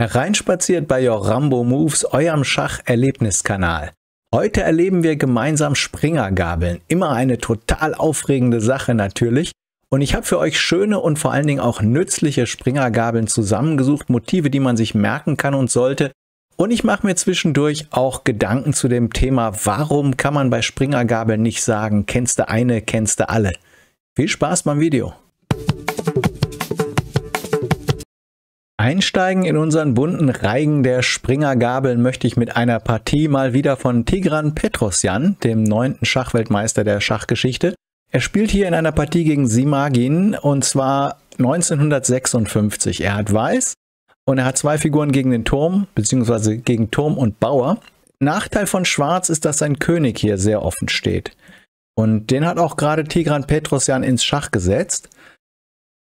Hereinspaziert bei Your Rambo Moves, eurem Schacherlebniskanal. Heute erleben wir gemeinsam Springergabeln. Immer eine total aufregende Sache natürlich. Und ich habe für euch schöne und vor allen Dingen auch nützliche Springergabeln zusammengesucht, Motive, die man sich merken kann und sollte. Und ich mache mir zwischendurch auch Gedanken zu dem Thema, warum kann man bei Springergabeln nicht sagen, kennst du eine, kennst du alle. Viel Spaß beim Video. Einsteigen in unseren bunten Reigen der Springergabeln möchte ich mit einer Partie mal wieder von Tigran Petrosjan, dem neunten Schachweltmeister der Schachgeschichte. Er spielt hier in einer Partie gegen Simagin und zwar 1956. Er hat Weiß und er hat zwei Figuren gegen den Turm, beziehungsweise gegen Turm und Bauer. Nachteil von Schwarz ist, dass sein König hier sehr offen steht. Und den hat auch gerade Tigran Petrosjan ins Schach gesetzt.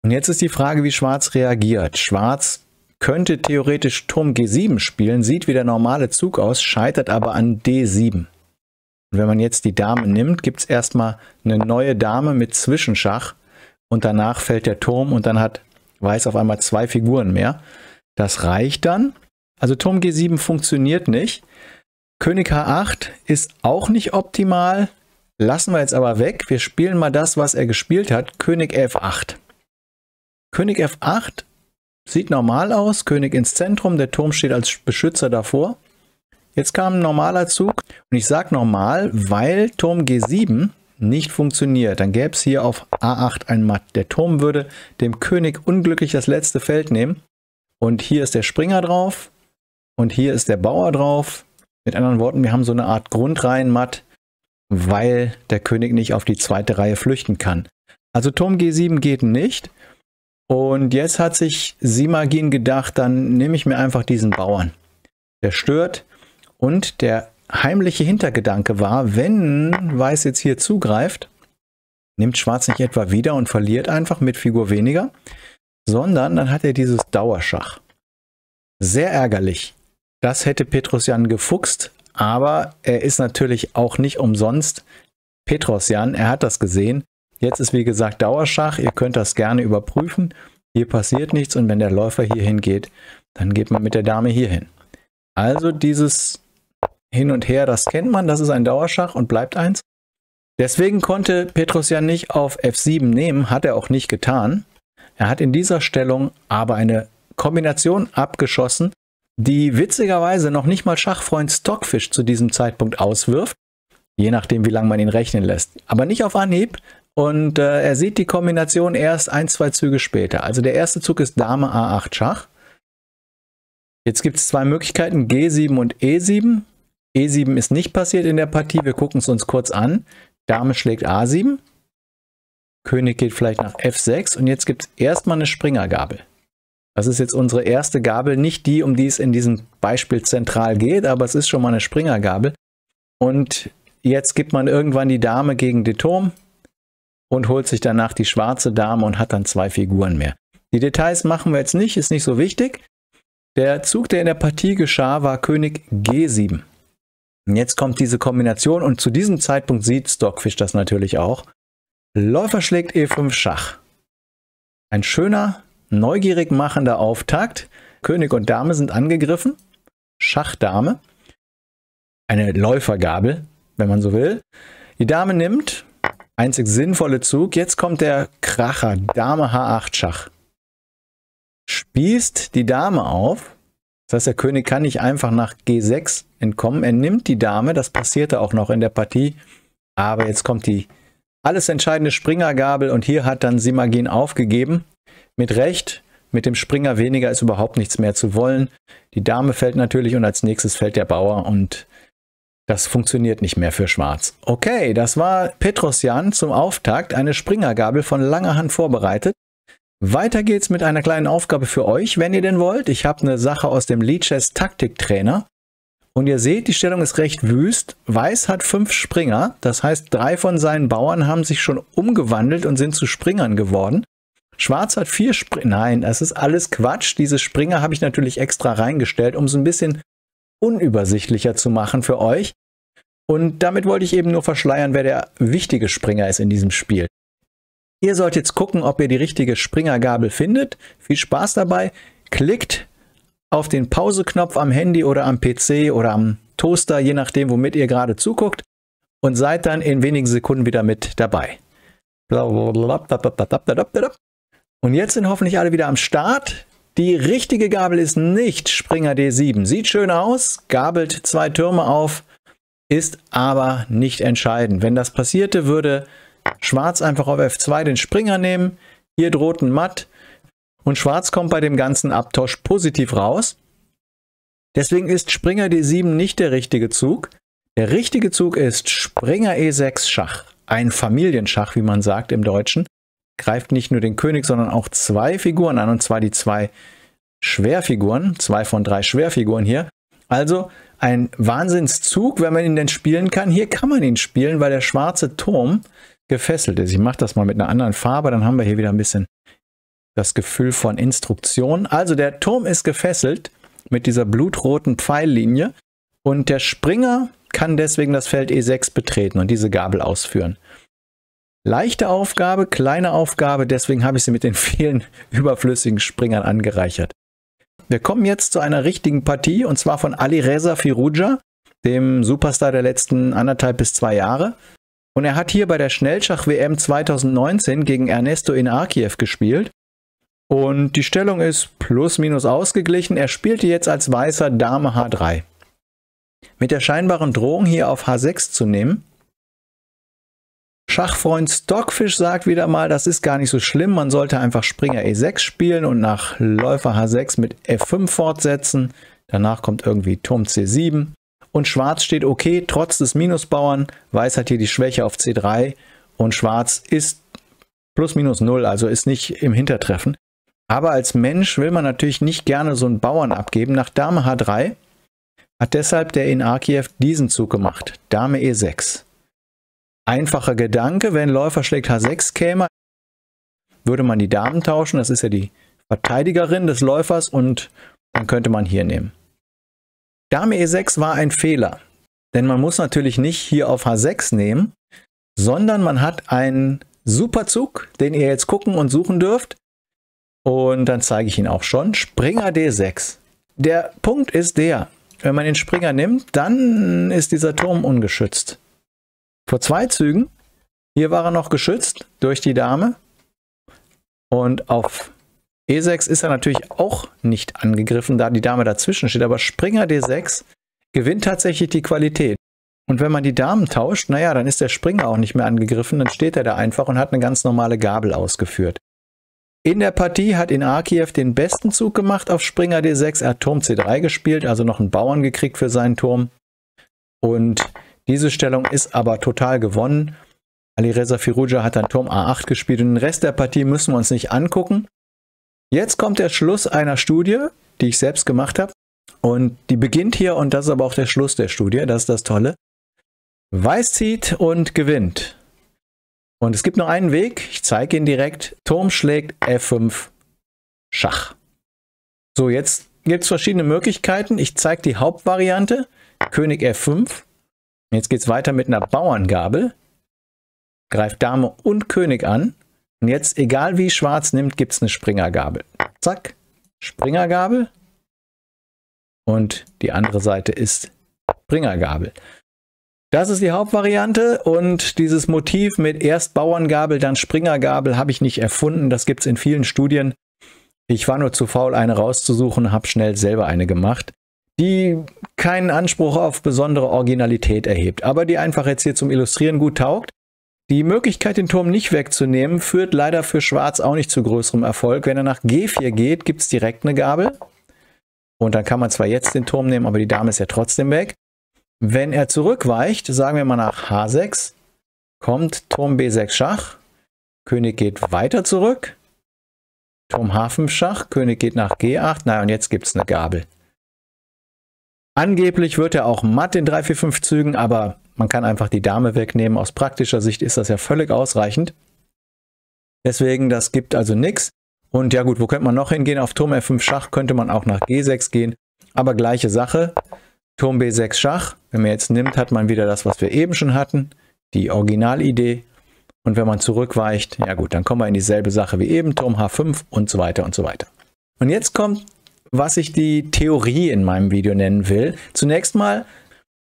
Und jetzt ist die Frage, wie Schwarz reagiert. Schwarz könnte theoretisch Turm G7 spielen, sieht wie der normale Zug aus, scheitert aber an D7. Und wenn man jetzt die Dame nimmt, gibt es erstmal eine neue Dame mit Zwischenschach und danach fällt der Turm und dann hat Weiß auf einmal zwei Figuren mehr. Das reicht dann. Also Turm G7 funktioniert nicht. König H8 ist auch nicht optimal. Lassen wir jetzt aber weg. Wir spielen mal das, was er gespielt hat. König F8. König F8 sieht normal aus, König ins Zentrum, der Turm steht als Beschützer davor. Jetzt kam ein normaler Zug und ich sage normal, weil Turm G7 nicht funktioniert. Dann gäbe es hier auf A8 ein Matt. Der Turm würde dem König unglücklich das letzte Feld nehmen. Und hier ist der Springer drauf und hier ist der Bauer drauf. Mit anderen Worten, wir haben so eine Art Grundreihenmatt, weil der König nicht auf die zweite Reihe flüchten kann. Also Turm G7 geht nicht. Und jetzt hat sich Simagin gedacht, dann nehme ich mir einfach diesen Bauern. Der stört. Und der heimliche Hintergedanke war, wenn Weiß jetzt hier zugreift, nimmt Schwarz nicht etwa wieder und verliert einfach mit Figur weniger, sondern dann hat er dieses Dauerschach. Sehr ärgerlich. Das hätte Jan gefuchst, aber er ist natürlich auch nicht umsonst Jan. Er hat das gesehen. Jetzt ist wie gesagt Dauerschach. Ihr könnt das gerne überprüfen. Hier passiert nichts und wenn der Läufer hier hingeht, dann geht man mit der Dame hier hin. Also dieses Hin und Her, das kennt man, das ist ein Dauerschach und bleibt eins. Deswegen konnte Petrus ja nicht auf F7 nehmen, hat er auch nicht getan. Er hat in dieser Stellung aber eine Kombination abgeschossen, die witzigerweise noch nicht mal Schachfreund Stockfish zu diesem Zeitpunkt auswirft, je nachdem wie lange man ihn rechnen lässt. Aber nicht auf Anhieb, und äh, er sieht die Kombination erst ein, zwei Züge später. Also der erste Zug ist Dame A8 Schach. Jetzt gibt es zwei Möglichkeiten, G7 und E7. E7 ist nicht passiert in der Partie, wir gucken es uns kurz an. Dame schlägt A7. König geht vielleicht nach F6 und jetzt gibt es erstmal eine Springergabel. Das ist jetzt unsere erste Gabel, nicht die, um die es in diesem Beispiel zentral geht, aber es ist schon mal eine Springergabel. Und jetzt gibt man irgendwann die Dame gegen den Turm und holt sich danach die schwarze Dame und hat dann zwei Figuren mehr. Die Details machen wir jetzt nicht, ist nicht so wichtig. Der Zug, der in der Partie geschah, war König G7. Und jetzt kommt diese Kombination und zu diesem Zeitpunkt sieht Stockfish das natürlich auch. Läufer schlägt E5 Schach. Ein schöner, neugierig machender Auftakt. König und Dame sind angegriffen. Schachdame. Eine Läufergabel, wenn man so will. Die Dame nimmt, einzig sinnvolle Zug. Jetzt kommt der Kracher, Dame H8 Schach. Spießt die Dame auf. Das heißt, der König kann nicht einfach nach G6 entkommen. Er nimmt die Dame, das passierte auch noch in der Partie. Aber jetzt kommt die alles entscheidende Springergabel und hier hat dann Simagin aufgegeben. Mit Recht, mit dem Springer weniger ist überhaupt nichts mehr zu wollen. Die Dame fällt natürlich und als nächstes fällt der Bauer und das funktioniert nicht mehr für Schwarz. Okay, das war Petrosjan zum Auftakt, eine Springergabel von langer Hand vorbereitet. Weiter geht's mit einer kleinen Aufgabe für euch, wenn ihr denn wollt. Ich habe eine Sache aus dem Leeches Taktiktrainer. Und ihr seht, die Stellung ist recht wüst. Weiß hat fünf Springer, das heißt, drei von seinen Bauern haben sich schon umgewandelt und sind zu Springern geworden. Schwarz hat vier Springer. Nein, das ist alles Quatsch. Diese Springer habe ich natürlich extra reingestellt, um so ein bisschen unübersichtlicher zu machen für euch. Und damit wollte ich eben nur verschleiern, wer der wichtige Springer ist in diesem Spiel. Ihr sollt jetzt gucken, ob ihr die richtige Springergabel findet. Viel Spaß dabei. Klickt auf den Pause-Knopf am Handy oder am PC oder am Toaster, je nachdem, womit ihr gerade zuguckt. Und seid dann in wenigen Sekunden wieder mit dabei. Und jetzt sind hoffentlich alle wieder am Start. Die richtige Gabel ist nicht Springer D7. Sieht schön aus, gabelt zwei Türme auf, ist aber nicht entscheidend. Wenn das passierte, würde Schwarz einfach auf F2 den Springer nehmen, hier droht ein Matt und Schwarz kommt bei dem ganzen Abtausch positiv raus. Deswegen ist Springer D7 nicht der richtige Zug. Der richtige Zug ist Springer E6 Schach. Ein Familienschach, wie man sagt im Deutschen greift nicht nur den König, sondern auch zwei Figuren an, und zwar die zwei Schwerfiguren, zwei von drei Schwerfiguren hier. Also ein Wahnsinnszug, wenn man ihn denn spielen kann. Hier kann man ihn spielen, weil der schwarze Turm gefesselt ist. Ich mache das mal mit einer anderen Farbe, dann haben wir hier wieder ein bisschen das Gefühl von Instruktion. Also der Turm ist gefesselt mit dieser blutroten Pfeillinie und der Springer kann deswegen das Feld E6 betreten und diese Gabel ausführen. Leichte Aufgabe, kleine Aufgabe, deswegen habe ich sie mit den vielen überflüssigen Springern angereichert. Wir kommen jetzt zu einer richtigen Partie und zwar von Ali Reza Firuja, dem Superstar der letzten anderthalb bis zwei Jahre. Und er hat hier bei der Schnellschach-WM 2019 gegen Ernesto in Arkiev gespielt. Und die Stellung ist plus minus ausgeglichen. Er spielte jetzt als weißer Dame H3. Mit der scheinbaren Drohung hier auf H6 zu nehmen, Schachfreund Stockfish sagt wieder mal, das ist gar nicht so schlimm. Man sollte einfach Springer E6 spielen und nach Läufer H6 mit F5 fortsetzen. Danach kommt irgendwie Turm C7. Und Schwarz steht okay, trotz des Minusbauern. Weiß hat hier die Schwäche auf C3. Und Schwarz ist plus minus 0, also ist nicht im Hintertreffen. Aber als Mensch will man natürlich nicht gerne so einen Bauern abgeben. Nach Dame H3 hat deshalb der in Arkiew diesen Zug gemacht. Dame E6 einfacher Gedanke, wenn Läufer schlägt H6 käme, würde man die Damen tauschen, das ist ja die Verteidigerin des Läufers und dann könnte man hier nehmen. Dame E6 war ein Fehler, denn man muss natürlich nicht hier auf H6 nehmen, sondern man hat einen Superzug, den ihr jetzt gucken und suchen dürft. Und dann zeige ich ihn auch schon. Springer D6. Der Punkt ist der, wenn man den Springer nimmt, dann ist dieser Turm ungeschützt vor zwei Zügen. Hier war er noch geschützt durch die Dame. Und auf E6 ist er natürlich auch nicht angegriffen, da die Dame dazwischen steht. Aber Springer D6 gewinnt tatsächlich die Qualität. Und wenn man die Damen tauscht, naja, dann ist der Springer auch nicht mehr angegriffen, dann steht er da einfach und hat eine ganz normale Gabel ausgeführt. In der Partie hat in Arkiew den besten Zug gemacht auf Springer D6. Er hat Turm C3 gespielt, also noch einen Bauern gekriegt für seinen Turm. Und diese Stellung ist aber total gewonnen. Ali Reza Firuja hat dann Turm A8 gespielt und den Rest der Partie müssen wir uns nicht angucken. Jetzt kommt der Schluss einer Studie, die ich selbst gemacht habe. Und die beginnt hier und das ist aber auch der Schluss der Studie, das ist das Tolle. Weiß zieht und gewinnt. Und es gibt nur einen Weg, ich zeige ihn direkt. Turm schlägt F5 Schach. So, jetzt gibt es verschiedene Möglichkeiten. Ich zeige die Hauptvariante, König F5. Jetzt geht es weiter mit einer Bauerngabel. Greift Dame und König an. Und jetzt, egal wie schwarz nimmt, gibt es eine Springergabel. Zack, Springergabel. Und die andere Seite ist Springergabel. Das ist die Hauptvariante und dieses Motiv mit erst Bauerngabel, dann Springergabel habe ich nicht erfunden. Das gibt es in vielen Studien. Ich war nur zu faul, eine rauszusuchen, habe schnell selber eine gemacht die keinen Anspruch auf besondere Originalität erhebt, aber die einfach jetzt hier zum Illustrieren gut taugt. Die Möglichkeit, den Turm nicht wegzunehmen, führt leider für Schwarz auch nicht zu größerem Erfolg. Wenn er nach G4 geht, gibt es direkt eine Gabel. Und dann kann man zwar jetzt den Turm nehmen, aber die Dame ist ja trotzdem weg. Wenn er zurückweicht, sagen wir mal nach H6, kommt Turm B6 Schach, König geht weiter zurück, Turm H5 Schach, König geht nach G8, naja, und jetzt gibt es eine Gabel. Angeblich wird er auch matt in 3, 4, 5 Zügen, aber man kann einfach die Dame wegnehmen. Aus praktischer Sicht ist das ja völlig ausreichend. Deswegen, das gibt also nichts. Und ja gut, wo könnte man noch hingehen? Auf Turm F5 Schach könnte man auch nach G6 gehen. Aber gleiche Sache. Turm B6 Schach. Wenn man jetzt nimmt, hat man wieder das, was wir eben schon hatten. Die Originalidee. Und wenn man zurückweicht, ja gut, dann kommen wir in dieselbe Sache wie eben. Turm H5 und so weiter und so weiter. Und jetzt kommt was ich die Theorie in meinem Video nennen will. Zunächst mal,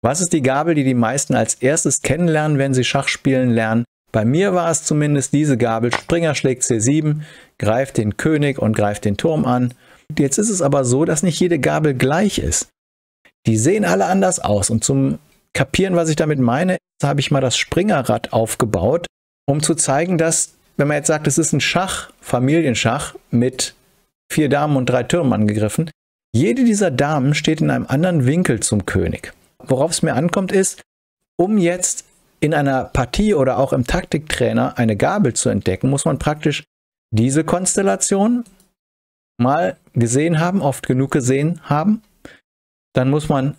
was ist die Gabel, die die meisten als erstes kennenlernen, wenn sie Schach spielen lernen? Bei mir war es zumindest diese Gabel. Springer schlägt C7, greift den König und greift den Turm an. Jetzt ist es aber so, dass nicht jede Gabel gleich ist. Die sehen alle anders aus. Und zum Kapieren, was ich damit meine, habe ich mal das Springerrad aufgebaut, um zu zeigen, dass, wenn man jetzt sagt, es ist ein Schach, Familienschach mit vier Damen und drei Türme angegriffen. Jede dieser Damen steht in einem anderen Winkel zum König. Worauf es mir ankommt ist, um jetzt in einer Partie oder auch im Taktiktrainer eine Gabel zu entdecken, muss man praktisch diese Konstellation mal gesehen haben, oft genug gesehen haben. Dann muss man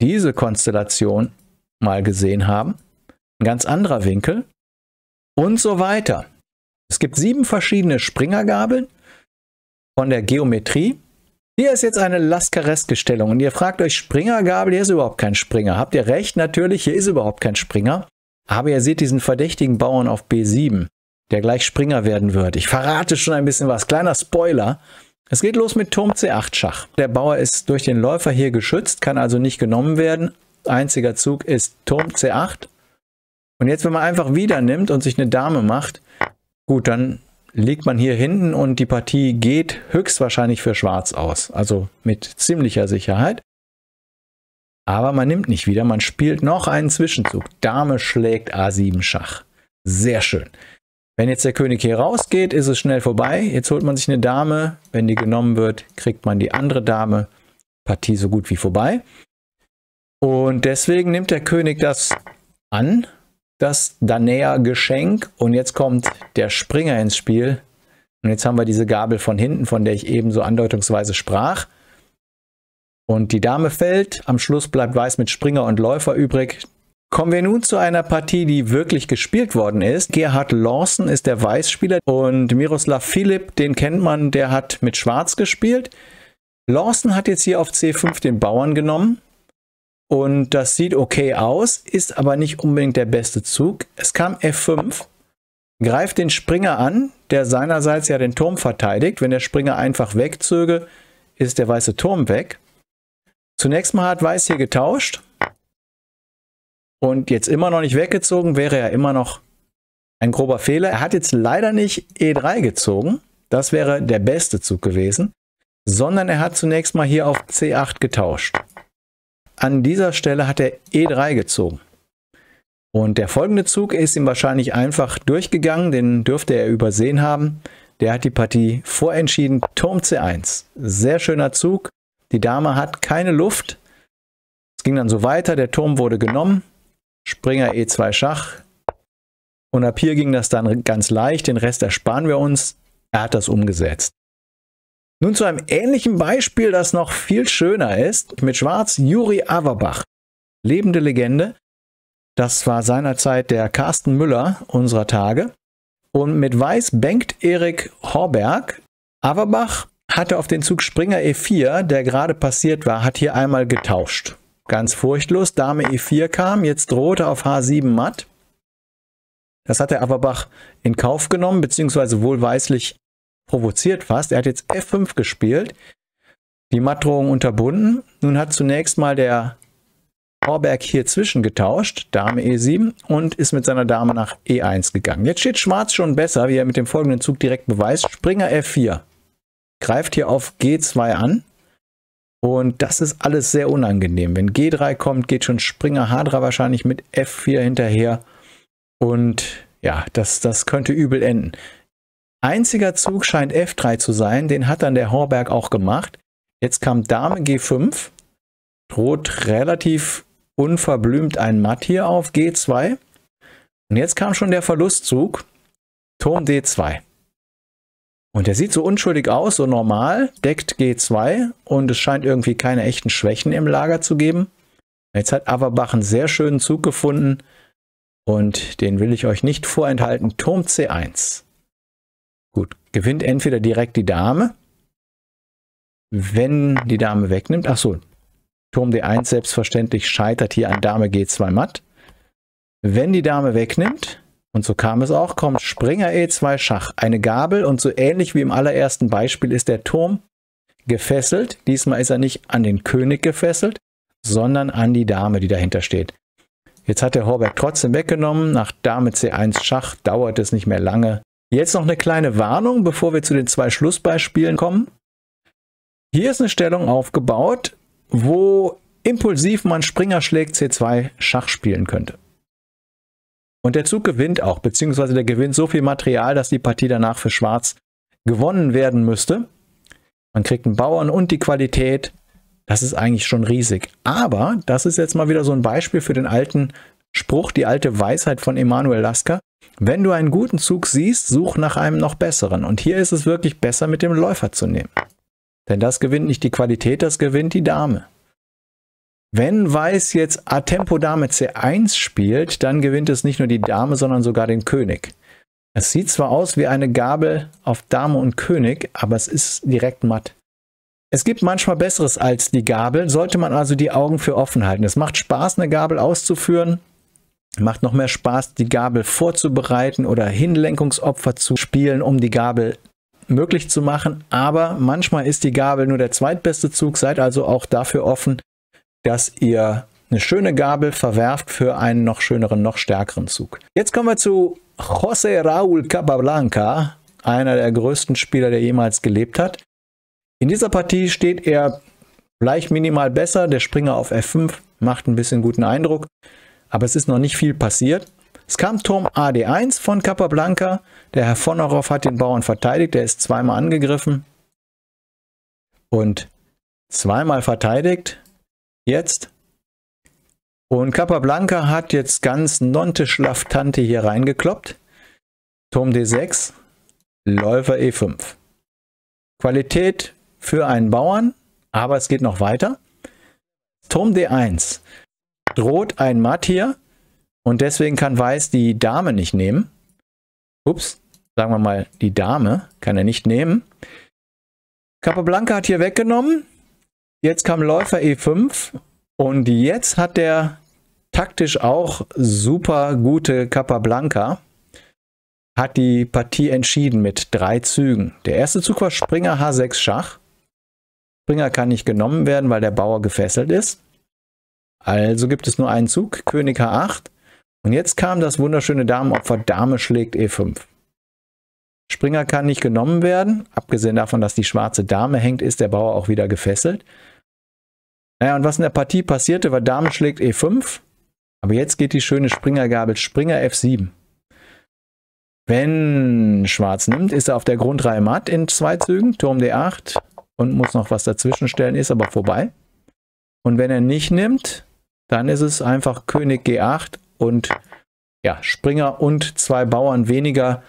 diese Konstellation mal gesehen haben. Ein ganz anderer Winkel und so weiter. Es gibt sieben verschiedene Springergabeln von der Geometrie. Hier ist jetzt eine Laskareske-Stellung und ihr fragt euch, Springergabel, Gabel, hier ist überhaupt kein Springer. Habt ihr recht? Natürlich, hier ist überhaupt kein Springer. Aber ihr seht diesen verdächtigen Bauern auf B7, der gleich Springer werden wird. Ich verrate schon ein bisschen was. Kleiner Spoiler. Es geht los mit Turm C8 Schach. Der Bauer ist durch den Läufer hier geschützt, kann also nicht genommen werden. Einziger Zug ist Turm C8. Und jetzt, wenn man einfach wieder nimmt und sich eine Dame macht, gut, dann legt man hier hinten und die Partie geht höchstwahrscheinlich für schwarz aus. Also mit ziemlicher Sicherheit. Aber man nimmt nicht wieder, man spielt noch einen Zwischenzug. Dame schlägt A7 Schach. Sehr schön. Wenn jetzt der König hier rausgeht, ist es schnell vorbei. Jetzt holt man sich eine Dame. Wenn die genommen wird, kriegt man die andere Dame. Partie so gut wie vorbei. Und deswegen nimmt der König das an das Danea Geschenk und jetzt kommt der Springer ins Spiel. Und jetzt haben wir diese Gabel von hinten, von der ich eben so andeutungsweise sprach. Und die Dame fällt, am Schluss bleibt Weiß mit Springer und Läufer übrig. Kommen wir nun zu einer Partie, die wirklich gespielt worden ist. Gerhard Lawson ist der Weißspieler und Miroslav Philipp, den kennt man, der hat mit Schwarz gespielt. Lawson hat jetzt hier auf C5 den Bauern genommen und das sieht okay aus, ist aber nicht unbedingt der beste Zug. Es kam F5, greift den Springer an, der seinerseits ja den Turm verteidigt. Wenn der Springer einfach wegzöge, ist der weiße Turm weg. Zunächst mal hat Weiß hier getauscht. Und jetzt immer noch nicht weggezogen, wäre ja immer noch ein grober Fehler. Er hat jetzt leider nicht E3 gezogen. Das wäre der beste Zug gewesen. Sondern er hat zunächst mal hier auf C8 getauscht an dieser Stelle hat er E3 gezogen. Und der folgende Zug ist ihm wahrscheinlich einfach durchgegangen, den dürfte er übersehen haben. Der hat die Partie vorentschieden, Turm C1. Sehr schöner Zug. Die Dame hat keine Luft. Es ging dann so weiter, der Turm wurde genommen. Springer E2 Schach. Und ab hier ging das dann ganz leicht, den Rest ersparen wir uns. Er hat das umgesetzt. Nun zu einem ähnlichen Beispiel, das noch viel schöner ist, mit Schwarz Juri Averbach. Lebende Legende. Das war seinerzeit der Carsten Müller unserer Tage. Und mit Weiß bankt Erik Horberg. Averbach hatte auf den Zug Springer E4, der gerade passiert war, hat hier einmal getauscht. Ganz furchtlos. Dame E4 kam, jetzt drohte auf H7 matt. Das hat der Averbach in Kauf genommen, beziehungsweise wohlweislich provoziert fast. Er hat jetzt F5 gespielt, die Mattdrohung unterbunden. Nun hat zunächst mal der Vorberg hier zwischen getauscht, Dame E7 und ist mit seiner Dame nach E1 gegangen. Jetzt steht Schwarz schon besser, wie er mit dem folgenden Zug direkt beweist. Springer F4 greift hier auf G2 an und das ist alles sehr unangenehm. Wenn G3 kommt, geht schon Springer H3 wahrscheinlich mit F4 hinterher und ja, das, das könnte übel enden. Einziger Zug scheint F3 zu sein, den hat dann der Horberg auch gemacht. Jetzt kam Dame G5, droht relativ unverblümt ein Matt hier auf G2. Und jetzt kam schon der Verlustzug, Turm D2. Und der sieht so unschuldig aus, so normal, deckt G2 und es scheint irgendwie keine echten Schwächen im Lager zu geben. Jetzt hat Averbach einen sehr schönen Zug gefunden und den will ich euch nicht vorenthalten. Turm C1. Gut, gewinnt entweder direkt die Dame, wenn die Dame wegnimmt. Achso, Turm D1 selbstverständlich scheitert hier an Dame G2 matt. Wenn die Dame wegnimmt, und so kam es auch, kommt Springer E2 Schach. Eine Gabel und so ähnlich wie im allerersten Beispiel ist der Turm gefesselt. Diesmal ist er nicht an den König gefesselt, sondern an die Dame, die dahinter steht. Jetzt hat der Horberg trotzdem weggenommen. Nach Dame C1 Schach dauert es nicht mehr lange. Jetzt noch eine kleine Warnung, bevor wir zu den zwei Schlussbeispielen kommen. Hier ist eine Stellung aufgebaut, wo impulsiv man Springer schlägt C2 Schach spielen könnte. Und der Zug gewinnt auch, beziehungsweise der gewinnt so viel Material, dass die Partie danach für Schwarz gewonnen werden müsste. Man kriegt einen Bauern und die Qualität. Das ist eigentlich schon riesig. Aber das ist jetzt mal wieder so ein Beispiel für den alten Spruch, die alte Weisheit von Emanuel Lasker. Wenn du einen guten Zug siehst, such nach einem noch besseren. Und hier ist es wirklich besser, mit dem Läufer zu nehmen. Denn das gewinnt nicht die Qualität, das gewinnt die Dame. Wenn Weiß jetzt A-Tempo Dame C1 spielt, dann gewinnt es nicht nur die Dame, sondern sogar den König. Es sieht zwar aus wie eine Gabel auf Dame und König, aber es ist direkt matt. Es gibt manchmal Besseres als die Gabel, sollte man also die Augen für offen halten. Es macht Spaß, eine Gabel auszuführen, Macht noch mehr Spaß, die Gabel vorzubereiten oder Hinlenkungsopfer zu spielen, um die Gabel möglich zu machen. Aber manchmal ist die Gabel nur der zweitbeste Zug. Seid also auch dafür offen, dass ihr eine schöne Gabel verwerft für einen noch schöneren, noch stärkeren Zug. Jetzt kommen wir zu José Raúl Capablanca, einer der größten Spieler, der jemals gelebt hat. In dieser Partie steht er vielleicht minimal besser. Der Springer auf F5 macht ein bisschen guten Eindruck aber es ist noch nicht viel passiert. Es kam Turm AD1 von Capablanca. Der Herr Vonneroff hat den Bauern verteidigt. Der ist zweimal angegriffen und zweimal verteidigt. Jetzt. Und Capablanca hat jetzt ganz nonte-schlaftante hier reingekloppt. Turm D6, Läufer E5. Qualität für einen Bauern, aber es geht noch weiter. Turm D1 droht ein Matt hier und deswegen kann Weiß die Dame nicht nehmen. Ups, sagen wir mal, die Dame kann er nicht nehmen. Capablanca hat hier weggenommen. Jetzt kam Läufer E5 und jetzt hat der taktisch auch super gute Capablanca hat die Partie entschieden mit drei Zügen. Der erste Zug war Springer H6 Schach. Springer kann nicht genommen werden, weil der Bauer gefesselt ist. Also gibt es nur einen Zug, König H8. Und jetzt kam das wunderschöne Damenopfer, Dame schlägt E5. Springer kann nicht genommen werden. Abgesehen davon, dass die schwarze Dame hängt, ist der Bauer auch wieder gefesselt. Naja, und was in der Partie passierte, war Dame schlägt E5. Aber jetzt geht die schöne Springergabel Springer F7. Wenn Schwarz nimmt, ist er auf der Grundreihe matt in zwei Zügen. Turm D8 und muss noch was dazwischenstellen, ist aber vorbei. Und wenn er nicht nimmt, dann ist es einfach König G8 und ja, Springer und zwei Bauern weniger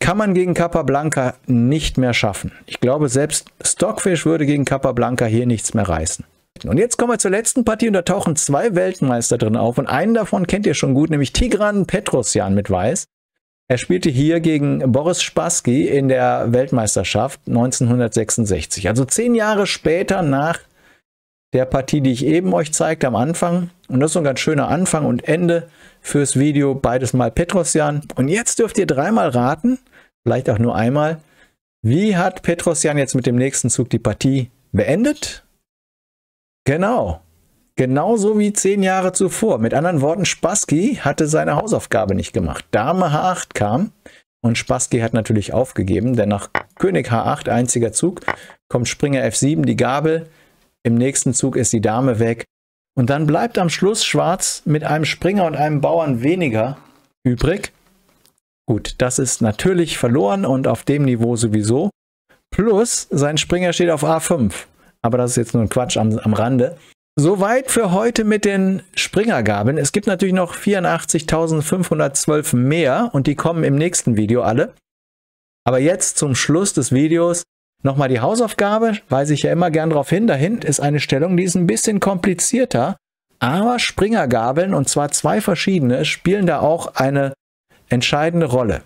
kann man gegen Capablanca nicht mehr schaffen. Ich glaube, selbst Stockfish würde gegen Capablanca hier nichts mehr reißen. Und jetzt kommen wir zur letzten Partie und da tauchen zwei Weltmeister drin auf und einen davon kennt ihr schon gut, nämlich Tigran Petrosjan mit Weiß. Er spielte hier gegen Boris Spassky in der Weltmeisterschaft 1966, also zehn Jahre später nach der Partie, die ich eben euch zeigte am Anfang. Und das ist so ein ganz schöner Anfang und Ende fürs Video, beides mal Petrosjan. Und jetzt dürft ihr dreimal raten, vielleicht auch nur einmal, wie hat Petrosjan jetzt mit dem nächsten Zug die Partie beendet? Genau, Genauso wie zehn Jahre zuvor. Mit anderen Worten, Spassky hatte seine Hausaufgabe nicht gemacht. Dame H8 kam und Spassky hat natürlich aufgegeben, denn nach König H8, einziger Zug, kommt Springer F7, die Gabel. Im nächsten Zug ist die Dame weg. Und dann bleibt am Schluss Schwarz mit einem Springer und einem Bauern weniger übrig. Gut, das ist natürlich verloren und auf dem Niveau sowieso. Plus, sein Springer steht auf A5. Aber das ist jetzt nur ein Quatsch am, am Rande. Soweit für heute mit den Springergabeln. Es gibt natürlich noch 84.512 mehr und die kommen im nächsten Video alle. Aber jetzt zum Schluss des Videos Nochmal die Hausaufgabe, weise ich ja immer gern darauf hin. Da ist eine Stellung, die ist ein bisschen komplizierter, aber Springergabeln, und zwar zwei verschiedene, spielen da auch eine entscheidende Rolle.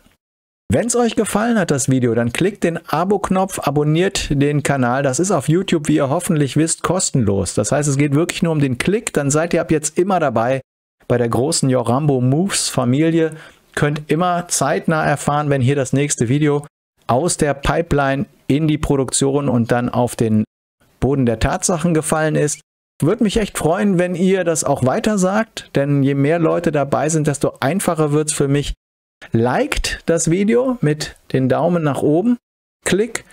Wenn es euch gefallen hat, das Video, dann klickt den Abo-Knopf, abonniert den Kanal. Das ist auf YouTube, wie ihr hoffentlich wisst, kostenlos. Das heißt, es geht wirklich nur um den Klick. Dann seid ihr ab jetzt immer dabei bei der großen Jorambo Moves Familie. Könnt immer zeitnah erfahren, wenn hier das nächste Video aus der Pipeline in die Produktion und dann auf den Boden der Tatsachen gefallen ist. Würde mich echt freuen, wenn ihr das auch weiter sagt, denn je mehr Leute dabei sind, desto einfacher wird es für mich. Liked das Video mit den Daumen nach oben, Klick.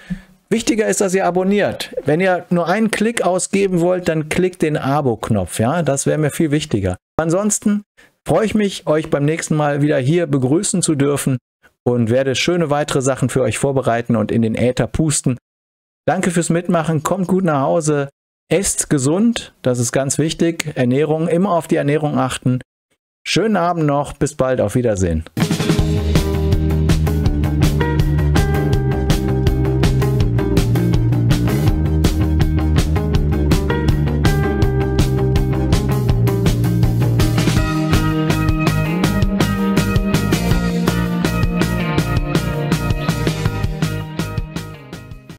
Wichtiger ist, dass ihr abonniert. Wenn ihr nur einen Klick ausgeben wollt, dann klickt den Abo-Knopf. Ja, das wäre mir viel wichtiger. Ansonsten freue ich mich, euch beim nächsten Mal wieder hier begrüßen zu dürfen und werde schöne weitere Sachen für euch vorbereiten und in den Äther pusten. Danke fürs Mitmachen, kommt gut nach Hause, esst gesund, das ist ganz wichtig. Ernährung, immer auf die Ernährung achten. Schönen Abend noch, bis bald, auf Wiedersehen.